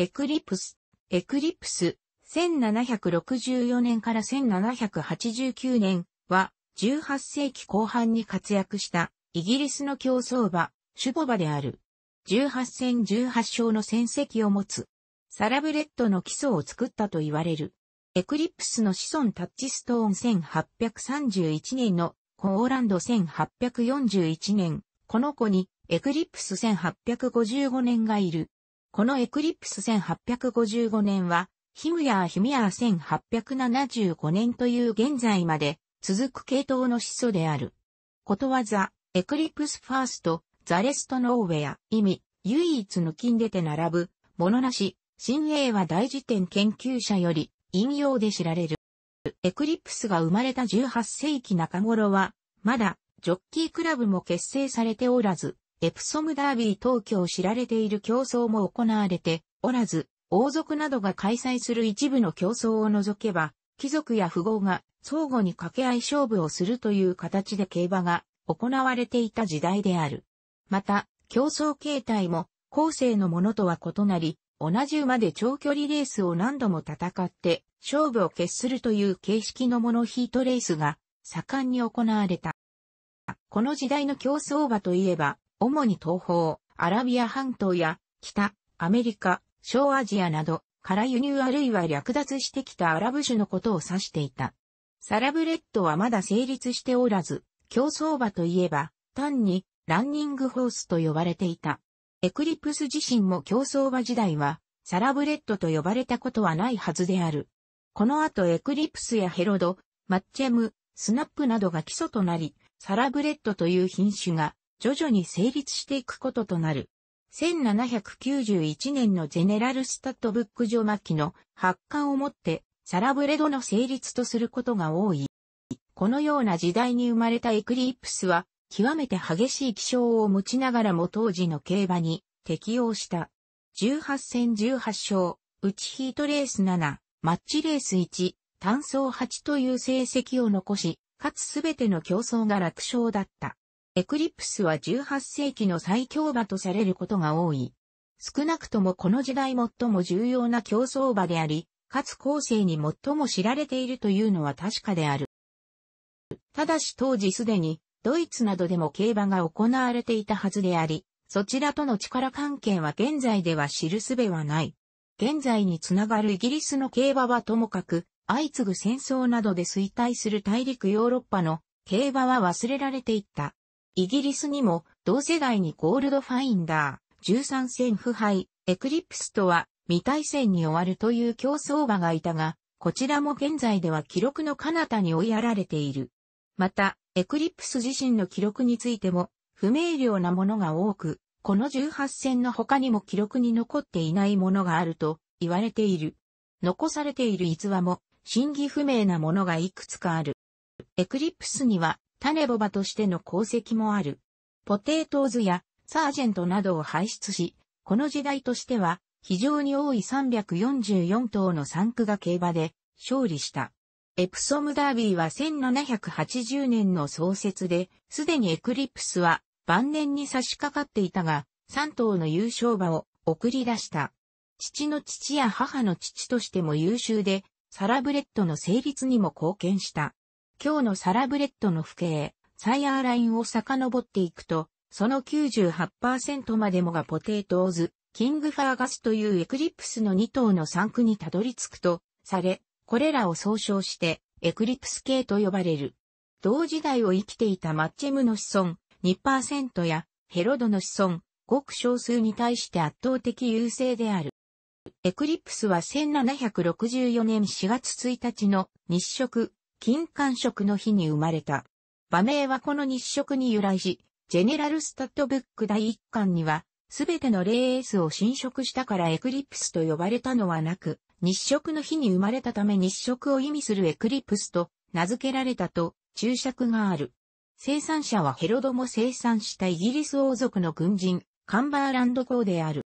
エクリプス、エクリプス、1764年から1789年は、18世紀後半に活躍したイギリスの競争馬、シュボバである。18戦18勝の戦績を持つ。サラブレッドの基礎を作ったと言われる。エクリプスの子孫タッチストーン1831年のコーランド1841年、この子にエクリプス1855年がいる。このエクリプス1855年は、ヒムヤーヒミヤー1875年という現在まで続く系統の始祖である。ことわざ、エクリプスファースト、ザレストノーウェア、意味、唯一抜きんでて並ぶ、ものなし、新英和大辞典研究者より、引用で知られる。エクリプスが生まれた18世紀中頃は、まだ、ジョッキークラブも結成されておらず、エプソムダービー東京知られている競争も行われておらず、王族などが開催する一部の競争を除けば、貴族や富豪が相互に掛け合い勝負をするという形で競馬が行われていた時代である。また、競争形態も後世のものとは異なり、同じ馬で長距離レースを何度も戦って勝負を決するという形式のモノヒートレースが盛んに行われた。この時代の競争馬といえば、主に東方、アラビア半島や北、アメリカ、小アジアなどから輸入あるいは略奪してきたアラブ種のことを指していた。サラブレッドはまだ成立しておらず、競走馬といえば、単にランニングホースと呼ばれていた。エクリプス自身も競走馬時代は、サラブレッドと呼ばれたことはないはずである。この後エクリプスやヘロド、マッチェム、スナップなどが基礎となり、サラブレッドという品種が徐々に成立していくこととなる。1791年のゼネラルスタッドブック上末期の発刊をもってサラブレドの成立とすることが多い。このような時代に生まれたエクリプスは極めて激しい気象を持ちながらも当時の競馬に適応した。18戦18勝、内ちヒートレース7、マッチレース1、単走8という成績を残し、かつすべての競争が楽勝だった。エクリプスは18世紀の最強馬とされることが多い。少なくともこの時代最も重要な競争馬であり、かつ後世に最も知られているというのは確かである。ただし当時すでに、ドイツなどでも競馬が行われていたはずであり、そちらとの力関係は現在では知るすべはない。現在につながるイギリスの競馬はともかく、相次ぐ戦争などで衰退する大陸ヨーロッパの競馬は忘れられていった。イギリスにも同世代にゴールドファインダー、13戦不敗、エクリプスとは未対戦に終わるという競争馬がいたが、こちらも現在では記録の彼方に追いやられている。また、エクリプス自身の記録についても不明瞭なものが多く、この18戦の他にも記録に残っていないものがあると言われている。残されている逸話も、真偽不明なものがいくつかある。エクリプスには種ボバとしての功績もある。ポテートーズやサージェントなどを輩出し、この時代としては非常に多い344頭の産区が競馬で勝利した。エプソムダービーは1780年の創設で、すでにエクリプスは晩年に差し掛かっていたが、3頭の優勝馬を送り出した。父の父や母の父としても優秀で、サラブレッドの成立にも貢献した。今日のサラブレッドの父兄、サイヤーラインを遡っていくと、その98%までもがポテトーズ、キングファーガスというエクリプスの2頭の産区にたどり着くと、され、これらを総称して、エクリプス系と呼ばれる。同時代を生きていたマッチェムの子孫2%やヘロドの子孫ごく少数に対して圧倒的優勢である。エクリプスは1764年4月1日の日食金環食の日に生まれた。馬名はこの日食に由来し、ジェネラルスタッドブック第1巻には、すべてのレースを侵食したからエクリプスと呼ばれたのはなく、日食の日に生まれたため日食を意味するエクリプスと名付けられたと注釈がある。生産者はヘロドも生産したイギリス王族の軍人、カンバーランド公である。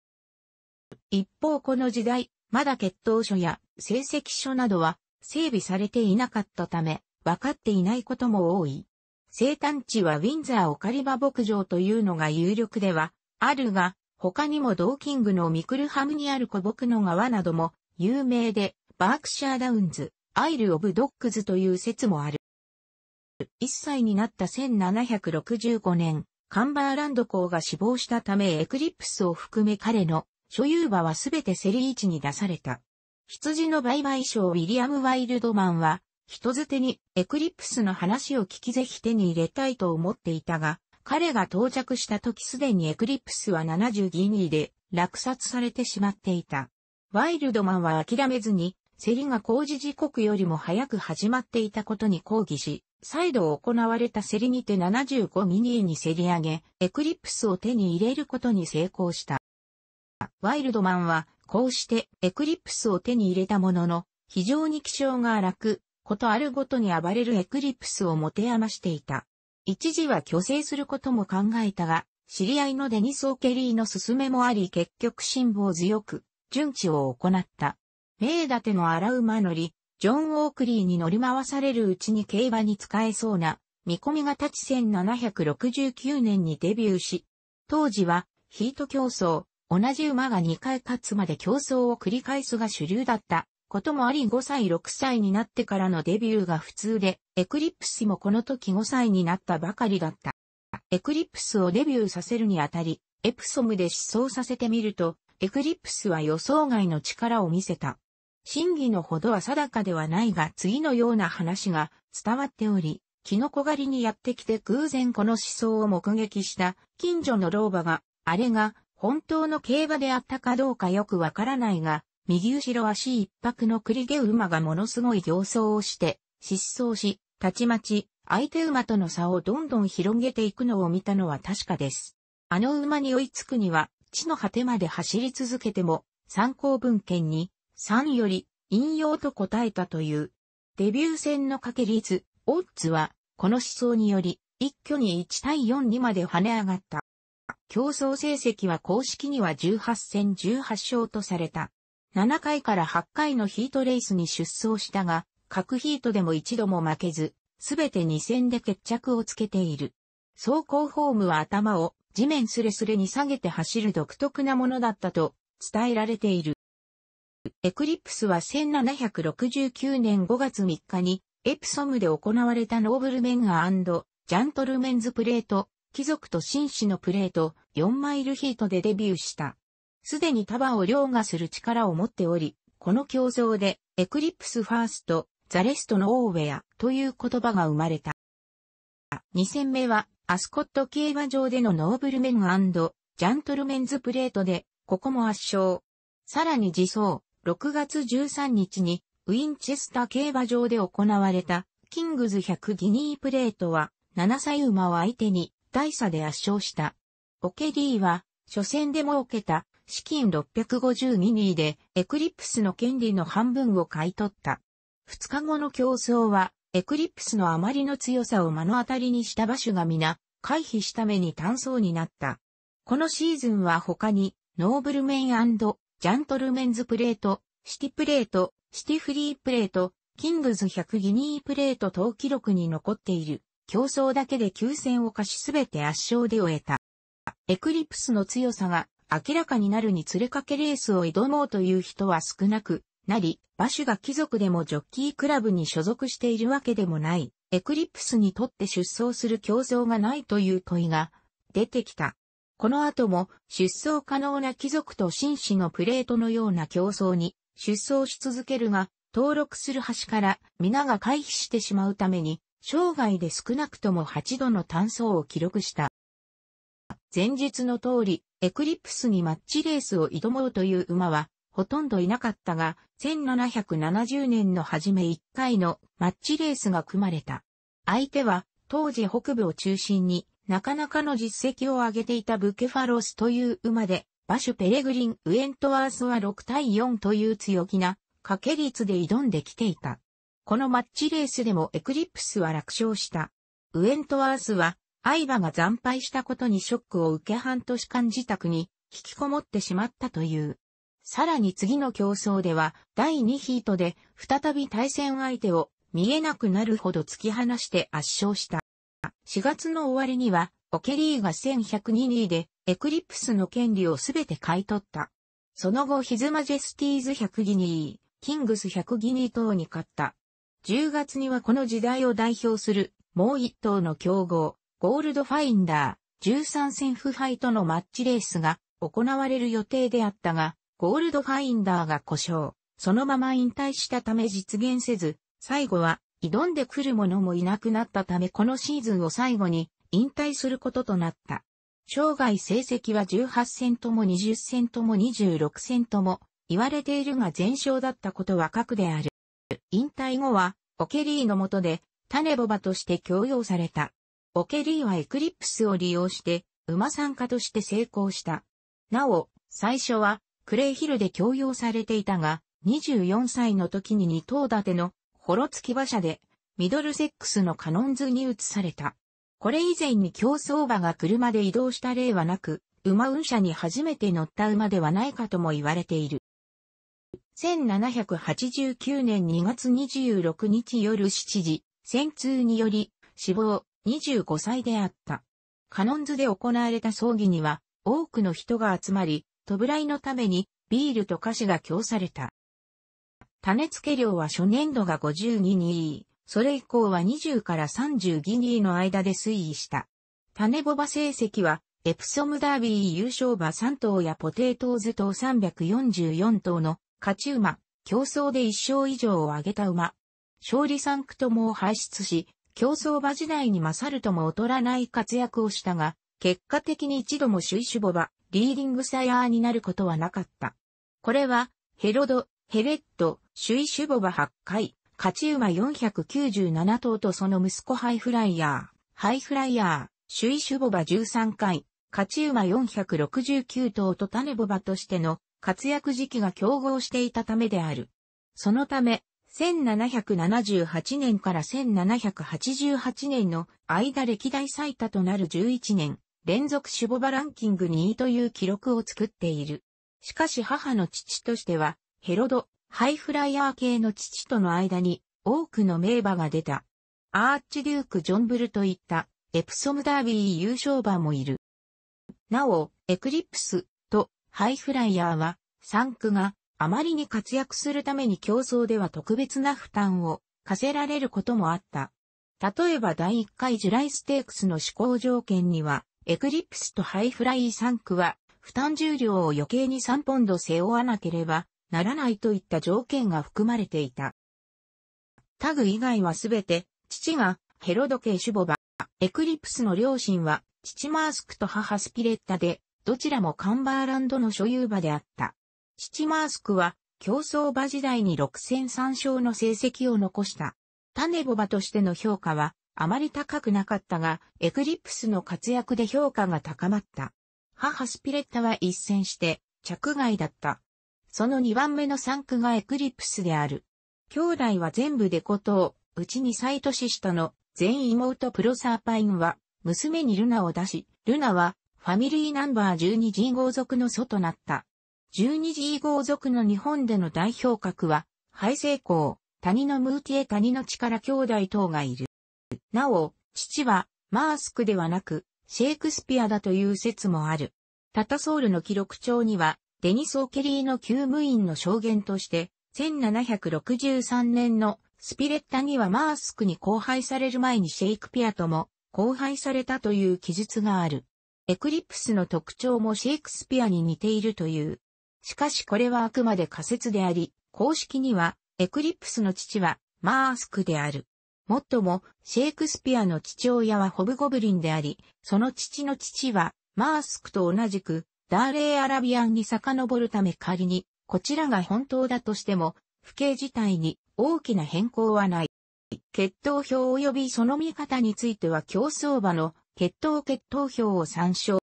一方この時代、まだ血統書や成績書などは整備されていなかったため、分かっていないことも多い。生誕地はウィンザーオカリバ牧場というのが有力では、あるが、他にもドーキングのミクルハムにある古木の川なども有名で、バークシャーダウンズ、アイル・オブ・ドッグズという説もある。1歳になった1765年、カンバーランド公が死亡したためエクリプスを含め彼の所有馬はすべてセリーチに出された。羊の売買賞ウィリアム・ワイルドマンは、人づてにエクリプスの話を聞きぜひ手に入れたいと思っていたが、彼が到着した時すでにエクリプスは70ギニーで落札されてしまっていた。ワイルドマンは諦めずに、競りが工事時刻よりも早く始まっていたことに抗議し、再度行われた競りにて75ミニーに競り上げ、エクリプスを手に入れることに成功した。ワイルドマンはこうしてエクリプスを手に入れたものの、非常に気性が荒く、ことあるごとに暴れるエクリプスを持て余していた。一時は虚勢することも考えたが、知り合いのデニス・ー・ケリーの勧めもあり結局辛抱強く、順地を行った。名立ての荒馬乗り、ジョン・オークリーに乗り回されるうちに競馬に使えそうな、見込みが立ち1769年にデビューし、当時はヒート競争、同じ馬が2回勝つまで競争を繰り返すが主流だったこともあり5歳6歳になってからのデビューが普通で、エクリプスもこの時5歳になったばかりだった。エクリプスをデビューさせるにあたり、エプソムで思想させてみると、エクリプスは予想外の力を見せた。真偽のほどは定かではないが次のような話が伝わっており、キノコ狩りにやってきて偶然この思想を目撃した近所の老婆が、あれが本当の競馬であったかどうかよくわからないが、右後ろ足一泊の栗毛馬がものすごい形相をして、失踪し、たちまち、相手馬との差をどんどん広げていくのを見たのは確かです。あの馬に追いつくには、地の果てまで走り続けても、参考文献に、3より、引用と答えたという。デビュー戦の掛け率、オッズは、この思想により、一挙に1対4にまで跳ね上がった。競争成績は公式には18戦18勝とされた。7回から8回のヒートレースに出走したが、各ヒートでも一度も負けず、すべて2戦で決着をつけている。走行フォームは頭を地面すれすれに下げて走る独特なものだったと伝えられている。エクリプスは1769年5月3日にエプソムで行われたノーブルメンガジャントルメンズプレート貴族と紳士のプレート、4マイルヒートでデビューした。すでに束を凌駕する力を持っており、この競争で、エクリプスファースト、ザレストのオーウェアという言葉が生まれた。2戦目は、アスコット競馬場でのノーブルメンジャントルメンズプレートで、ここも圧勝。さらに自走、6月13日に、ウィンチェスター競馬場で行われた、キングズ100ギニープレートは、7歳馬を相手に、大差で圧勝した。オケディは、初戦で儲けた資金6 5 2ミリでエクリプスの権利の半分を買い取った。2日後の競争は、エクリプスのあまりの強さを目の当たりにした場所が皆、回避した目に単層になった。このシーズンは他に、ノーブルメンジャントルメンズプレート、シティプレート、シティフリープレート、キングズ100ギニープレート等記録に残っている。競争だけで9戦を貸しすべて圧勝で終えた。エクリプスの強さが明らかになるにつれかけレースを挑もうという人は少なくなり、馬主が貴族でもジョッキークラブに所属しているわけでもない、エクリプスにとって出走する競争がないという問いが出てきた。この後も出走可能な貴族と紳士のプレートのような競争に出走し続けるが、登録する端から皆が回避してしまうために、生涯で少なくとも8度の単走を記録した。前述の通り、エクリプスにマッチレースを挑もうという馬は、ほとんどいなかったが、1770年の初め1回のマッチレースが組まれた。相手は、当時北部を中心に、なかなかの実績を上げていたブケファロスという馬で、バシュ・ペレグリン・ウエントワースは6対4という強気な、掛け率で挑んできていた。このマッチレースでもエクリプスは楽勝した。ウエントワースは、アイバが惨敗したことにショックを受け半年間自宅に引きこもってしまったという。さらに次の競争では、第2ヒートで再び対戦相手を見えなくなるほど突き放して圧勝した。4月の終わりには、オケリーが1102位で、エクリプスの権利をすべて買い取った。その後ヒズマジェスティーズ100ギニー、キングス100ギニー等に勝った。10月にはこの時代を代表する、もう一頭の競合、ゴールドファインダー、13戦不敗とのマッチレースが行われる予定であったが、ゴールドファインダーが故障、そのまま引退したため実現せず、最後は挑んでくる者もいなくなったためこのシーズンを最後に引退することとなった。生涯成績は18戦とも20戦とも26戦とも言われているが全勝だったことは確である。引退後は、オケリーの下で、種ボバとして強要された。オケリーはエクリプスを利用して、馬参加として成功した。なお、最初は、クレイヒルで強要されていたが、24歳の時に二頭立ての、ホロ付き馬車で、ミドルセックスのカノンズに移された。これ以前に競走馬が車で移動した例はなく、馬運車に初めて乗った馬ではないかとも言われている。1789年2月26日夜7時、戦痛により死亡25歳であった。カノンズで行われた葬儀には多くの人が集まり、ラいのためにビールと菓子が供された。種付け料は初年度が5 2ギニー、それ以降は20から30ギニーの間で推移した。種ボバ成績はエプソムダービー優勝馬3頭やポテートーズ等344頭の勝ち馬、競争で1勝以上を挙げた馬。勝利三区ともを排出し、競争馬時代に勝るとも劣らない活躍をしたが、結果的に一度も首位種母馬、リーディングサヤーになることはなかった。これは、ヘロド、ヘレット、首位種母馬8回、勝ち馬497頭とその息子ハイフライヤー、ハイフライヤー、首位種母馬13回、勝ち馬469頭と種ボバとしての活躍時期が競合していたためである。そのため、1778年から1788年の間歴代最多となる11年、連続守母馬ランキング2位という記録を作っている。しかし母の父としては、ヘロド、ハイフライヤー系の父との間に多くの名馬が出た。アーチデューク・ジョンブルといったエプソムダービー優勝馬もいる。なお、エクリプス、ハイフライヤーは、産区があまりに活躍するために競争では特別な負担を課せられることもあった。例えば第1回ジュライステークスの試行条件には、エクリプスとハイフライ3区は、負担重量を余計に3ポンド背負わなければならないといった条件が含まれていた。タグ以外はすべて、父がヘロドケ・シュボバ。エクリプスの両親は、父マースクと母スピレッタで、どちらもカンバーランドの所有馬であった。父マースクは、競争馬時代に6戦3勝の成績を残した。種ボ馬としての評価は、あまり高くなかったが、エクリプスの活躍で評価が高まった。母スピレッタは一戦して、着外だった。その2番目の3区がエクリプスである。兄弟は全部でとを、うちに歳年下の全妹プロサーパインは、娘にルナを出し、ルナはファミリーナンバー 12G 号族の祖となった。12G 号族の日本での代表格は、ハイセイコー、谷のムーティエ谷の力兄弟等がいる。なお、父は、マースクではなく、シェイクスピアだという説もある。タタソールの記録帳には、デニソオケリーの旧務員の証言として、1763年のスピレッタにはマースクに交配される前にシェイクピアとも交配されたという記述がある。エクリプスの特徴もシェイクスピアに似ているという。しかしこれはあくまで仮説であり、公式には、エクリプスの父は、マースクである。もっとも、シェイクスピアの父親はホブゴブリンであり、その父の父は、マースクと同じく、ダーレイ・アラビアンに遡るため仮に、こちらが本当だとしても、不景自体に大きな変更はない。血統表及びその見方については競走馬の血統血統表を参照。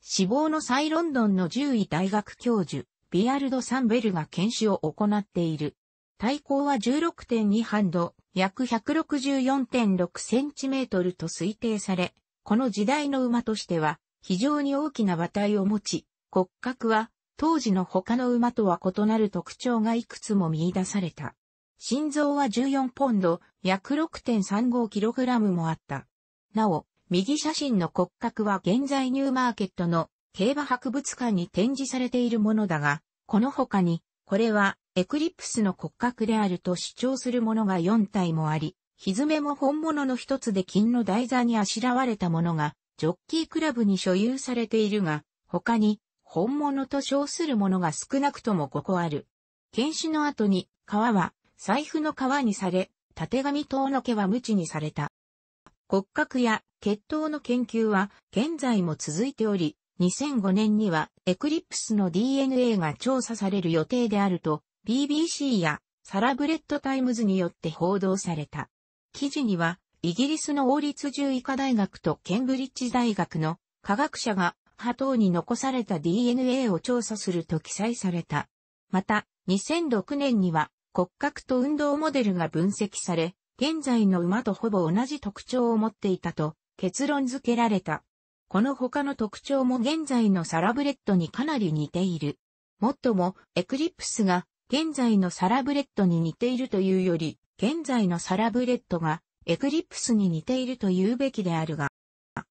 死亡のイロンドンの獣医大学教授、ビアルド・サンベルが検視を行っている。体高は16.2ハンド、約164.6センチメートルと推定され、この時代の馬としては非常に大きな馬体を持ち、骨格は当時の他の馬とは異なる特徴がいくつも見出された。心臓は14ポンド、約6 3 5ラムもあった。なお、右写真の骨格は現在ニューマーケットの競馬博物館に展示されているものだが、この他に、これはエクリプスの骨格であると主張するものが4体もあり、ひずめも本物の一つで金の台座にあしらわれたものが、ジョッキークラブに所有されているが、他に、本物と称するものが少なくともここある。検視の後に、皮は、財布の皮にされ、縦紙等の毛は無知にされた。骨格や血統の研究は現在も続いており、2005年にはエクリプスの DNA が調査される予定であると BBC やサラブレッドタイムズによって報道された。記事にはイギリスの王立獣医科大学とケンブリッジ大学の科学者が波頭に残された DNA を調査すると記載された。また、2006年には骨格と運動モデルが分析され、現在の馬とほぼ同じ特徴を持っていたと結論付けられた。この他の特徴も現在のサラブレッドにかなり似ている。もっとも、エクリプスが現在のサラブレッドに似ているというより、現在のサラブレッドがエクリプスに似ていると言うべきであるが、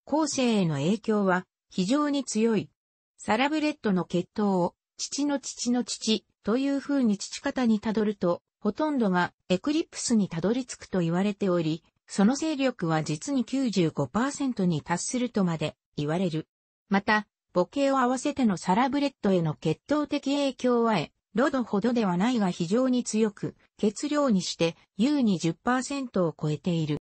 後世への影響は非常に強い。サラブレッドの血統を父の父の父という風に父方にたどると、ほとんどがエクリプスにたどり着くと言われており、その勢力は実に95%に達するとまで言われる。また、母系を合わせてのサラブレッドへの血統的影響はえ、ロドほどではないが非常に強く、血量にして優に10%を超えている。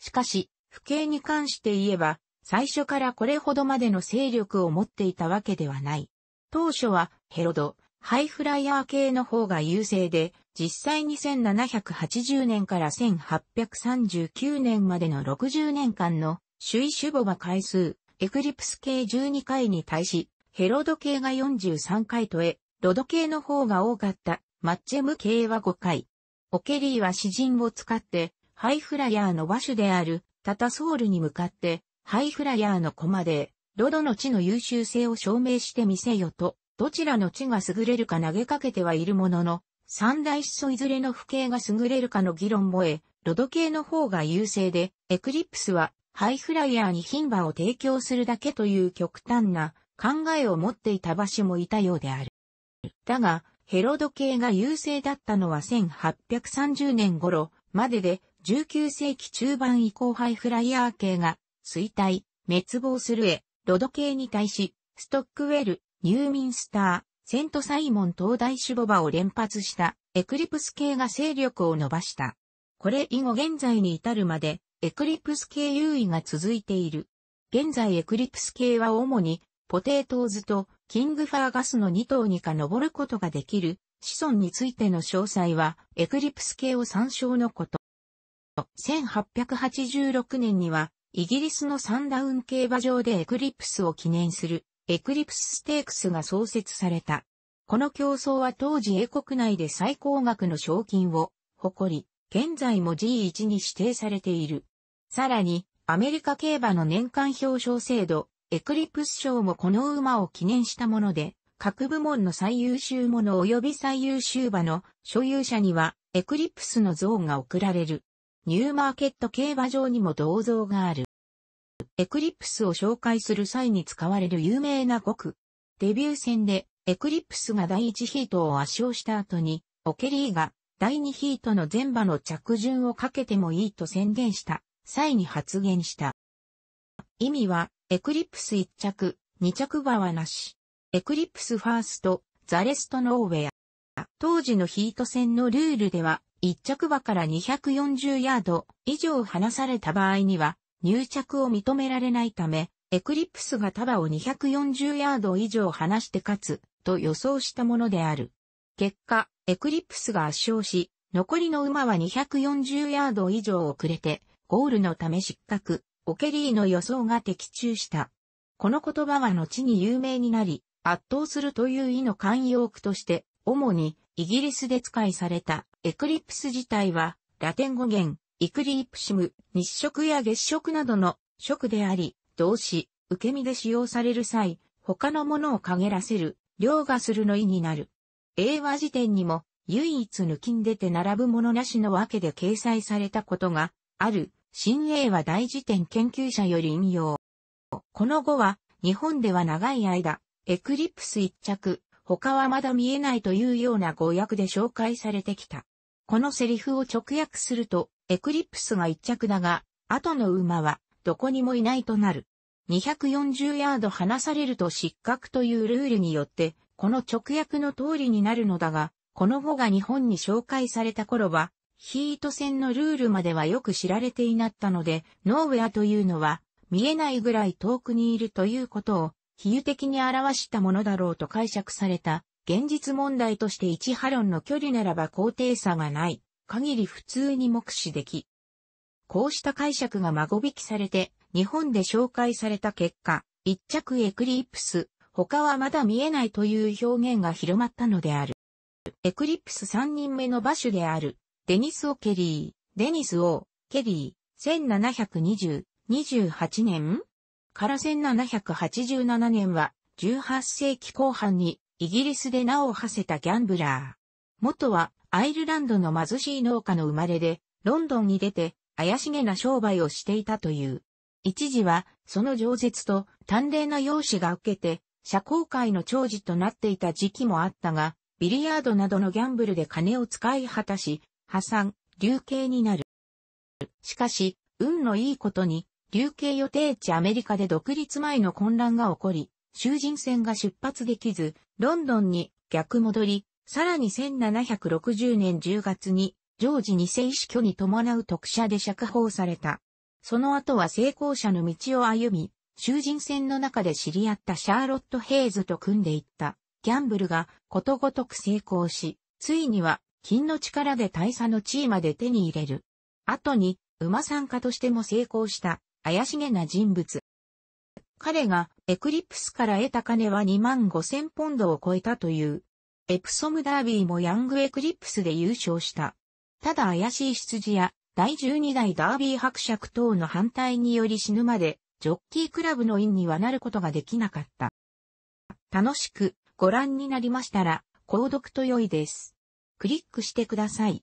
しかし、不景に関して言えば、最初からこれほどまでの勢力を持っていたわけではない。当初はヘロド、ハイフライヤー系の方が優勢で、実際に1780年から1839年までの60年間の首位主母が回数、エクリプス系12回に対し、ヘロド系が43回とえ、ロド系の方が多かった、マッチェム系は5回。オケリーは詩人を使って、ハイフライヤーの和種である、タタソールに向かって、ハイフライヤーの駒で、ロドの地の優秀性を証明してみせよと、どちらの地が優れるか投げかけてはいるものの、三大思想いずれの父系が優れるかの議論もえ、ロド系の方が優勢で、エクリプスはハイフライヤーに牝馬を提供するだけという極端な考えを持っていた場所もいたようである。だが、ヘロド系が優勢だったのは1830年頃までで、19世紀中盤以降ハイフライヤー系が衰退、滅亡するへ、ロド系に対し、ストックウェル、ニューミンスター、セントサイモン東大シュボバを連発したエクリプス系が勢力を伸ばした。これ以後現在に至るまでエクリプス系優位が続いている。現在エクリプス系は主にポテートーズとキングファーガスの2頭にか登ることができる子孫についての詳細はエクリプス系を参照のこと。1886年にはイギリスのサンダウン競馬場でエクリプスを記念するエクリプスステークスが創設された。この競争は当時英国内で最高額の賞金を誇り、現在も G1 に指定されている。さらに、アメリカ競馬の年間表彰制度、エクリプス賞もこの馬を記念したもので、各部門の最優秀者及び最優秀馬の所有者にはエクリプスの像が贈られる。ニューマーケット競馬場にも銅像がある。エクリプスを紹介する際に使われる有名な語句。デビュー戦で、エクリプスが第1ヒートを圧勝した後に、オケリーが第2ヒートの前場の着順をかけてもいいと宣言した際に発言した。意味は、エクリプス1着、2着馬はなし。エクリプスファースト、ザレストノーウェア。当時のヒート戦のルールでは、1着馬から240ヤード以上離された場合には、入着を認められないため、エクリプスが束を240ヤード以上離して勝つ、と予想したものである。結果、エクリプスが圧勝し、残りの馬は240ヤード以上遅れて、ゴールのため失格、オケリーの予想が的中した。この言葉は後に有名になり、圧倒するという意の慣用句として、主にイギリスで使いされたエクリプス自体はラテン語源イクリープシム、日食や月食などの食であり、動詞、受け身で使用される際、他のものを陰らせる、凌駕するの意になる。英和辞典にも、唯一抜きん出て並ぶものなしのわけで掲載されたことが、ある、新英和大辞典研究者より引用。この語は、日本では長い間、エクリプス一着、他はまだ見えないというような語訳で紹介されてきた。このセリフを直訳すると、エクリプスが1着だが、後の馬はどこにもいないとなる。240ヤード離されると失格というルールによって、この直訳の通りになるのだが、この語が日本に紹介された頃は、ヒート戦のルールまではよく知られていなったので、ノーウェアというのは、見えないぐらい遠くにいるということを、比喩的に表したものだろうと解釈された、現実問題として1ハロンの距離ならば高低差がない。限り普通に目視でき。こうした解釈が孫引きされて、日本で紹介された結果、一着エクリプス、他はまだ見えないという表現が広まったのである。エクリプス3人目の馬種である、デニス・オ・ケリー、デニス・オ・ケリー、1720、28年から1787年は、18世紀後半にイギリスで名を馳せたギャンブラー。元はアイルランドの貧しい農家の生まれで、ロンドンに出て怪しげな商売をしていたという。一時は、その饒舌と端麗な容姿が受けて、社交界の長寿となっていた時期もあったが、ビリヤードなどのギャンブルで金を使い果たし、破産、流刑になる。しかし、運のいいことに、流刑予定地アメリカで独立前の混乱が起こり、囚人船が出発できず、ロンドンに逆戻り、さらに1760年10月に、ジョージ2世死去に伴う特赦で釈放された。その後は成功者の道を歩み、囚人戦の中で知り合ったシャーロット・ヘイズと組んでいった。ギャンブルがことごとく成功し、ついには金の力で大佐の地位まで手に入れる。後に、馬参加としても成功した怪しげな人物。彼がエクリプスから得た金は2万5千ポンドを超えたというエプソムダービーもヤングエクリプスで優勝した。ただ怪しい羊や第12代ダービー伯爵等の反対により死ぬまで、ジョッキークラブの院にはなることができなかった。楽しくご覧になりましたら、購読と良いです。クリックしてください。